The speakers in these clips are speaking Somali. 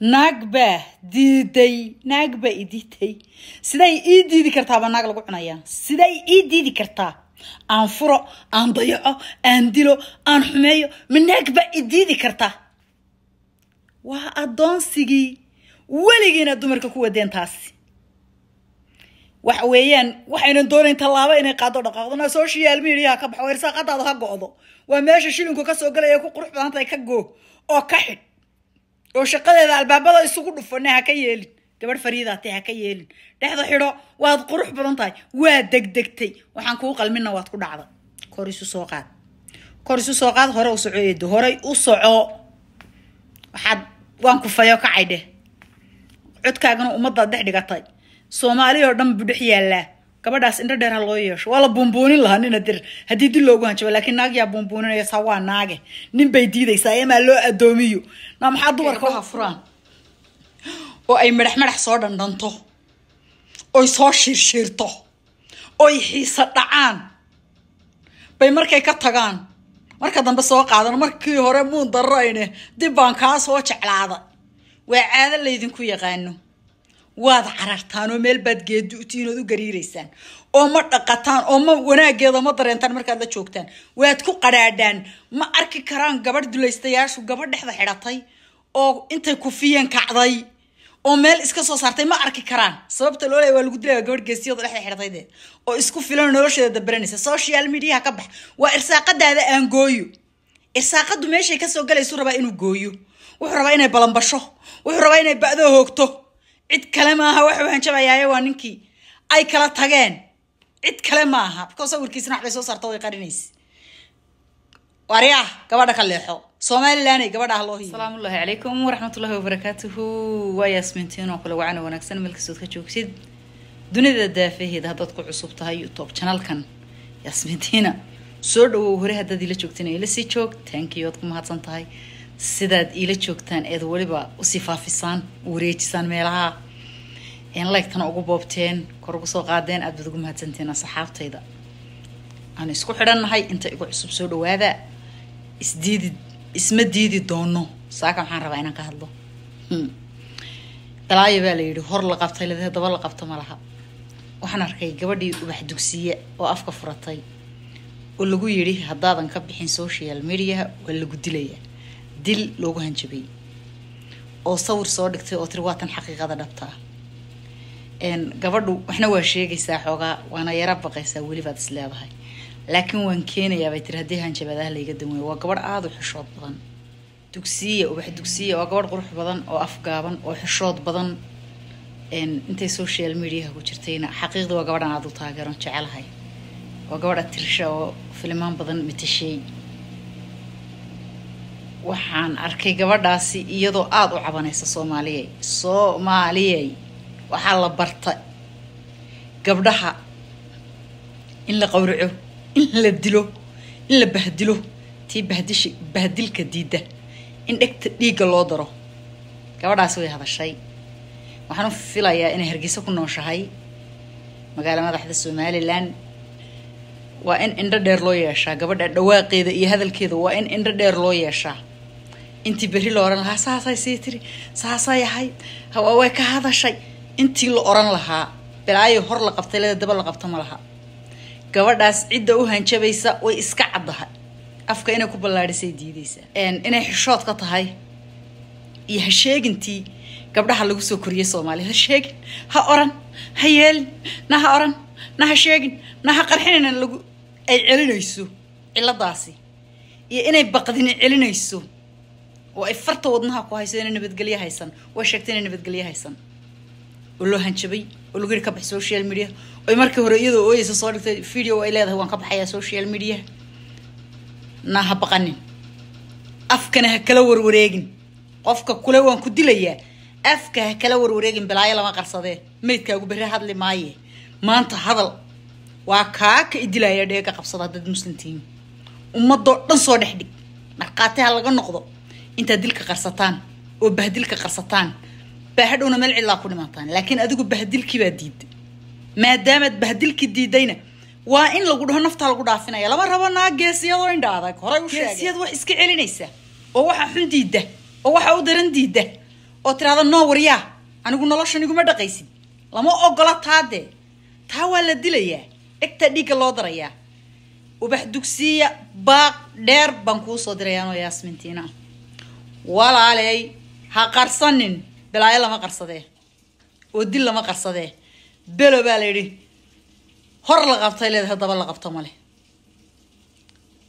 naag baa diiday naag baa idiiday siday ii diidi kartaaba naag lagu cunayaa siday ii diidi kartaa aan furo aan dayaco aan dilo aan xumeeyo ma naag baa idiidi kartaa waa addoonsigii weligiina dumarka ku wadeen taasi waxa weeyaan waxaynan doonayn tallaabo inay qaado dhaqaaqdona social media ka baxo ersaaqadaada ha go-do waa meesha shilinku kasoo galaya ku qurux badantay ka goo oo ka xidh oo shaqadeeda albaabada isugu dhufane ha ka yeelin gabadh fariidaate te ha ka yeelin dhexda xidho waad qurux badan tahay waa degdegtay waxaan kuu qalmina waad ku dhacday kor isu soo qaad kor isu soo qaad hore usoco soco eedo horey u soco waxaad waan kufayo kacay dheh codkaagana ummaddaad dhex dhigatay soomaali oo dhan dhex yaallaa gabadhaas indho dheer ha loo yeesho waa la buunbuunin lahaa nina dir haddii dil loogu hanjabo lakiin naag yaa buunbuuninaya waa naage nin bay diidaysaa emaa loo adoomiyo na maxaa dumarka waha furaan oo ay madax madax soo dhandhanto oy soo shiirshiirto oy xiisa dhacaan bay markay ka tagaan marka dambe soo qaadan markii hore muun darayne dib baan kaa soo jeclaada waa caado laydinku yaqaano واد عررتانو ميل باد جيدو اتينو دو غريريسان او مرد قطان او مو وناك يضا مدرين تان مركاد دا چوكتان واد كو قرادان ما اركي كران غبر دولا استياشو غبر دحضا حراطي او انتا كوفيان كعضاي او ميل اسكسو سارتي ما اركي كران سببتا لولي والو قدلي غبر جيسيو دلحي حراطي دي او اسكو فيلان نروش دا دبرانيسا سوشيال ميديا كبح وا ارساقاد دا ان غويو ارساقاد دو ميشي كاسو غالي سو انو غويو وحرباينة بلنبشو وحرباينة بعدو هوكتو cid kale maaha waxa waan jabayaaye waa ninkii ay kala tageen cid kale ma aha because awirkiisna waxbay soo saarto way qarinaysa waryaah gabadha ka leexo somalilan ay gabadhaah loo hiyo asalaamu ullahi calaykum waraxmatullaahi wabarakaatuhu waa yaasmintiin oo kale wacana wanaagsan meel kastood ka joogsid dunida daafaheeda haddaad ku cusub tahay youtube channelkan yaasmintiina soo dhawow hore haddaad ila joogtin ila sii joog tankiyood ku mahadsan tahay sidaad iila joogtaan eed weliba usii faafisaan wareejisaan meelaha enlaygtana ugu boobteen kor ugu soo qaadeen aad baad ugu mahadsanteen asxaabtayda aanu isku xidhannahay inta igu cusub soo dhawaada isdiidi isma diidi doono saaka waxaan rabaa inaan ka hadlo hmm. dalaayo baa la yidhi hor la qabtay leedahay daba la qabto ma laha waxaan arkay gabadhii ubax dugsiye oo afka furatay oo lagu yidhi haddaadan ka bixin social mediaha waa lagu dilayaa dil loogu hanjabay oo sawir soo dhigtay oo tiri waatan xaqiiqada dhabtaa gabadhu waxna waa sheegaysaa xoogaa waana yara baqaysaa welibaad is laakiin waan keenayaa bay tiri haddii hanjabaadaha layga danweeyo waa gabadh aada u xishood badan dugsiya ubax dugsiya waa gabadh qurux badan oo afgaaban oo xishood badan intay social mediaha ku jirtayna xaqiiqda waa gabadhan aada u taageeron jecelahay waa gabadh atirsha oo filimaan badan matasheey waxaan arkay gabadhaasi iyadoo aada u cabanaysa soomaaliyey soomaaliyey waxaa la barta gabdhaha in la qawraco in la dilo in la bahdilo tii bahdishi bahdilka diidda in dhegta dhiigga loo daro gabadhaasi way hadashay waxaan u filayaa inay hargeysa ku nooshahay magaala madaxda somalilan waa in indho dheer loo yeeshaa gabadha dhawaaqeeda iyo hadalkeeda waa in indho dheer loo yeeshaa intii beri la oran lahaa saasay sii tiri saasay ahay hawaa way ka hadashay intii la oran lahaa balaayo hor la qabtay leda daba la qabta ma laha gabadhaas cidda u hanjabaysa way iska caddahay afka inay ku ballaadhisay diidaysaa inay xishood ka tahay iyo hasheegintii gabdhaha lagu soo koriyay soomaaliya ha sheegin ha oran ha yeelin na ha oran na ha sheegin na ha qarxinayna lagu ay celinayso ciladaasi iyo inay baqdini celinayso oo ay farta wadnaha ku hayso ina nabadgelyo haysan way sheegtay ina nabadgelyo haysan oo loo hanjabay oo lagu yidhi ka bax social media oy markii hore iyadoo ooyeysa soo dhigtay video ay leedahay waan ka baxayaa social media na ha baqanin afkana ha kala warwareegin qofka kule waan ku dilayaa afka ha kala warwareegin bilaayo lama qarsadee maydkaagu berri hadli maaye maanta hadal waa kaaka idilaya dheega qabsada dad muslimtihiin ummadoo dhan soo dhex dhig markhaati ha laga noqdo intaa dilka qarsataan oo bahdilka qarsataan baahadhowna meel cidlaa ku dhimataan laakiin adigu bahdilkiibaa diiday maadaamaad bahdilkii diidayna waa in lagu dhaho naftaa lagu dhaafinaya lama rabonaa naa geesiyadoo indha horay ugeesiyad wax iska celinaysa oo waxaa xun diida oo waxaa u daran diida oo tiraada noo waryaa anigu noloshan iguma dhaqaysid lama ogola taadee taa waa la dilayaa egtaa dhiigga loo darayaa ubax dugsiya baaq dheer baan kuu soo dirayaanoo yaasmintiina walaaley ha qarsanin balaayo lama qarsadee oo dil lama qarsadee belo baa la yidhi hor la qabtay leeda daba la qabto male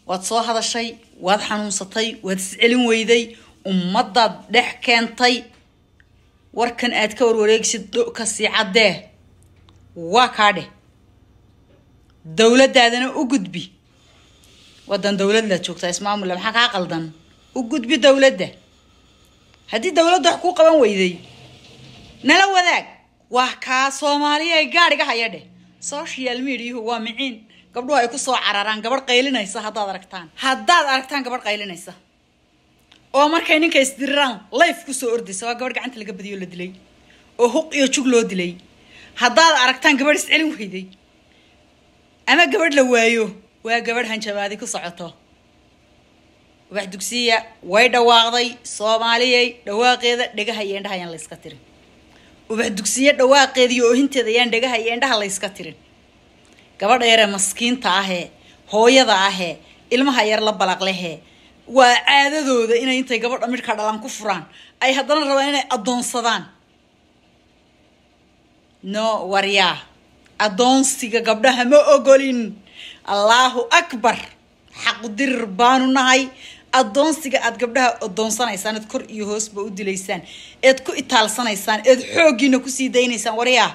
waad soo hadashay waad xanuunsatay waad iscelin weyday ummadaad dhex keentay warkan aad ka warwareegsid dho ka sii caddee waa kaa dheh dowladdaadana u gudbi waddan dowlad laad joogtaa ismaamula maxaa kaa qaldan u gudbi dowladda haddii dowladda wax kuu qaban weyday nala wadaag waa kaa soomaaliya ay gaadhiga haya dheh social mediahu waa miciin gabdhuhu ay ku soo cararaan gabadh qaylinaysa haddaad aragtaan haddaad aragtaan gabadh qaylinaysa oo markay ninka isdiriraan life ku soo ordaysa waa gabadh gacanta laga badiyoo la dilay oo huq iyo jug loo dilay haddaad aragtaan gabadh iscelin weyday ama gabadh la waayo waa gabadh hanjabaadi ku socoto wax dugsiya way dhawaaqday soomaaliyay dhawaaqeeda dhegaha iyo indhaha ayaan layska tirin ubax dugsiya dhawaaqeeda iyo oohinteeda ayaan dhegaha iyo indhaha layska tirin gabadha yaree maskiinta ahee hooyada ahee ilmaha yar la balaqlehee waa caadadooda inay intay gabadha midhka dhalan ku furaan ay haddana rabaan inay addoonsadaan no waryaa addoonsiga gabdhaha ma ogolin allaahu akbar xaqdirir baanu nahay addoonsiga aad gabdhaha adoonsanaysaan eed kor iyo hoosba u dilaysaan eed ku itaalsanaysaan eed xoogiina kusii daynaysaan waryaa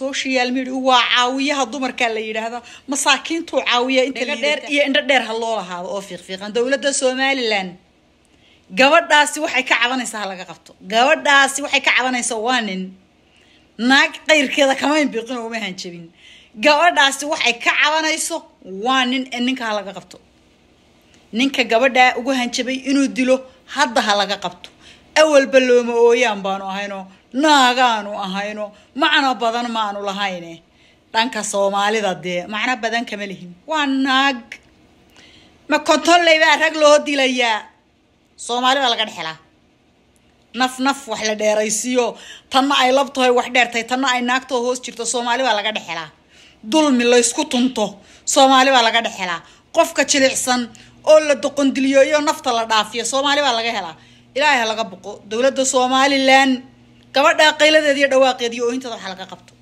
social media waa caawiyaha dumarkaa la yidhaahda masaakiintuu caawiya intadheer iyo indho dheer ha loo lahaado oo fiiqfiiqan dowladda somalilan gabadhaasi waxay ka cabanaysaa ha laga qabto gabadhaasi waxay ka cabanaysaa waa nin naag qayrkeeda kama inbiqin oo uma hanjabin gabadhaasi waxay ka cabanayso waa nin ninka ha laga qabto ninka gabadhaa ugu hanjabay inuu dilo hadda ha laga qabto awalba looma ooyaan baanu ahayno naagaanu ahayno macno badan maanu lahayne dhanka soomaalida dee macno badan kama lihin waa naag ma baa rag loo dilayaa soomaalibaa laga dhexelaa naf naf wax la dheeraysiiyo tanna ay labtahay wax dheertay tanna ay naagtoo hoos jirto soomaali baa laga dhexelaa dulmi laysku tunto soomaali baa laga dhexelaa qofka jilicsan oo la doqondiliyooyo nafta la dhaafiyo soomaali baa laga helaa ilaahay ha laga boqo dowladda somalilan gabadhaa qayladeeda iyo dhawaaqeeda iyo oohinteeda waxa laga qabto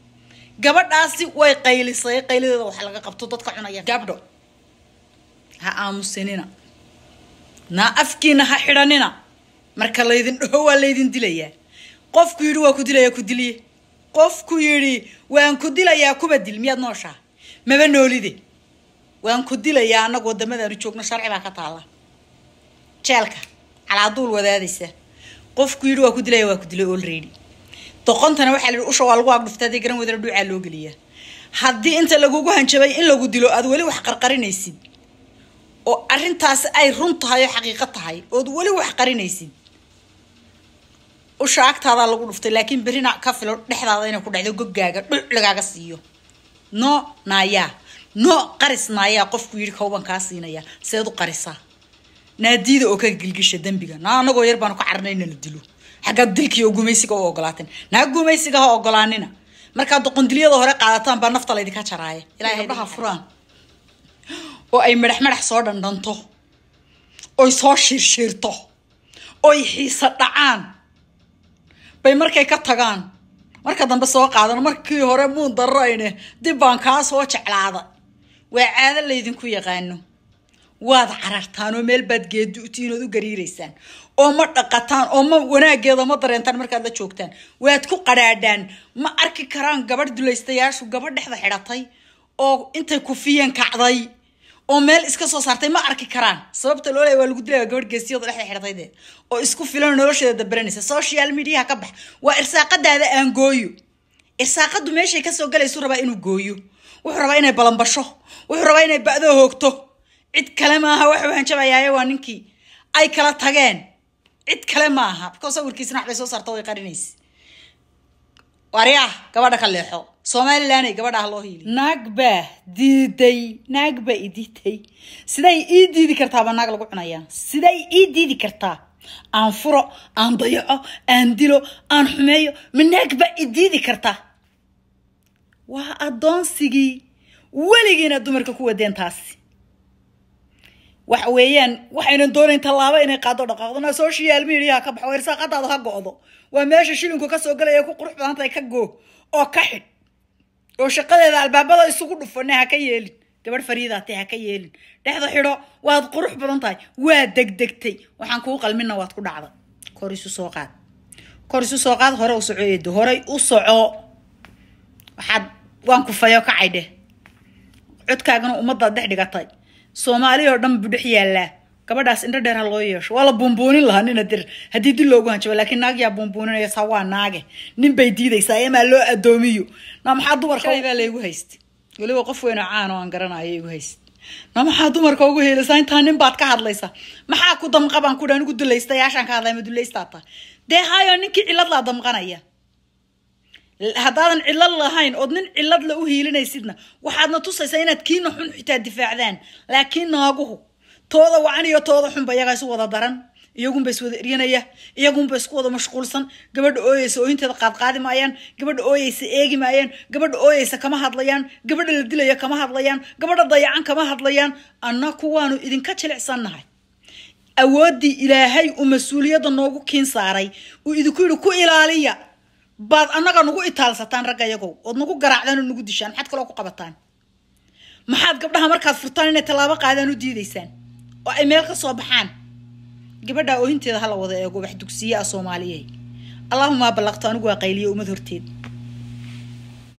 gabadhaasi way qaylisay qayladeeda waxa laga qabto dadka cunaya gabdho ha aamusanina naa afkiina ha xidhanina marka laydin dhaho waa laydin dilayaa qofku yidhi waa ku dilaya ku diliye qofku yidhi waan ku dilayaa kuba dil miyaad nooshaa maba noolide waan ku dilayaa anaga wadamadaanu joogno sharci baa ka taalla jeelka calaaduul wadaadaysa qofku yidhi waa ku dilaya waa ku dilay olredy doqontana waxaa la yidhi usha waa lagu agdhuftay haddii garan weydana dhuucaa loo geliyaa haddii inta lagugu hanjabay in lagu dilo aad weli wax qarqarinaysid oo arrintaasi ay run tahay oo xaqiiqo tahay ood weli wax qarinaysid usha agtaadaa lagu dhuftay laakiin berina ka filo dhexdaada inay ku dhacdo gogaaga dhuc lagaaga siiyo no naayaa nooc qarisna ayaa qofku yidhi kooban kaa siinaya seed u qarisaa naadiida oo kaga gilgisha dembiga naa anagoo yar baanu ka carnayna dilo xaggaad dilkiioo gumaysiga u ogolaateen naa gumaysiga ha ogolaanina markaad doqondilyada hore qaadataan baa nafta laydinka jaraaya ilaa gabdhaha furaan oo ay madax madax soo dhandhanto oy soo shiirshiirto oy xiisa dhacaan bay markay ka tagaan marka dambe soo qaadan markii hore muun darayne dib baan kaa soo jeclaada وعاد اللي يدين كوي غانو واد عررتانو ميل باد جيدو اتينو دو غري ريسان او مرد قطان او مونا جيدا مدرين تان مركاد لا چوكتان واد كو قرادان ما اركي كران غبر دولا استياشو غبر دحضا حراطي او انتا كوفيان كعضاي او ميل اسكسو سارتي ما اركي كران سببتا لولي والو قدلي غبر جيسيو دلحي حراطي دي او اسكو فيلون نروشي دا برانيسا سوشيال ميديا كبح وارساقد هذا انجويو ارساقد ماشي كسو قلي سوربا انو جويو وحربا انو بلنبشو وحربا إنه بعده هوكتو إد كلامها وحوا هنشبا ياي وانكي أي كلا تجان إد كلامها بقصة وركيس نح بسوس أرتوي قرنيس واريا كبرنا خليه حو سومال لاني كبرنا الله يلي نقبة ديدي نقبة إديتي سداي إدي ذكرتها بناقلك عنايا سداي إدي ذكرتها أن فرو أن ضيعة أن دلو أن حمايو من نقبة إدي ذكرتها وها أدون سيجي weligiina dumarka ku wadeen taasi waxa weeyaan waxaynan doonayn tallaabo inay qaado dhaqaaqdona social media ka baxo irsaaqadaada ha go-do waa meesha shilinku kasoo galaya ku qurux badan tahay ka goo oo ka xid oo shaqadeeda albaabada isugu dhufane ha ka yeelin gabadh fariidaa te ha ka yeelin dhexda xidho waad qurux badan tahay waa degdegtay waxaan kuu qalmina waad ku dhacday kor isu soo qaad kor isu soo qaad hore usoco soco eedo horey u soco waxaad waan kufayo kacay dheh codkaagana ummaddaad dhex dhigatay soomaali dhan buu dhex yaallaa gabadhaas indho dheer ha loo yeesho waa la buunbuunin lahaa nina dir haddii dil loogu hanjabo laakiin naag yaa buunbuuninaysa waa naage nin bay diidaysaa emaa loo addoomiyo na maxaa dumarkabaa laygu haysta weliba qof weynoo caan aan garanayo igu haysta na maxaa dumarka ugu heelaysaa intaa nin baad ka hadlaysaa maxaa ku damqabaan kudha anigu dulaystayaashaan ka hadlay ma dulaystaata dee hayo ninkii ciladlaa damqanaya هذا إلا الله هين أذن إلا بلقوا هيلنا يسيدنا وحدنا توصى سينا تكينا حن حتى الدفاع ذان لكن ناقوه توضا وعني يا توضا حن بيا غيسو وضا درن يقوم بس ودرينا يا يقوم بس كوضا مشغول صن قبل أويس أوين تدقات قادم عيان قبل أويس إيجي معيان قبل أويس كما هضليان قبل الدلة يا كما هضليان قبل الضيعان كما هضليان أنا كوانو إذن كتشل عصان هاي أودي إلى هاي ومسؤولية ناقو كين صاري وإذا كيلو كو إلى عليا baad annaga nagu itaalsataan ragga yagow ood nagu garaacdaan oo nagu dishaan maxaad kaloo ku qabataan maxaad gabdhaha markaad furtaan inay tallaabo qaadaan u diidaysaan oo ay meel ka soo baxaan gabadhaa oohinteeda hala wada eego wax dugsiye a ah soomaaliyeey allaahumaa ballaqto anigu waa qayliye ummad horteed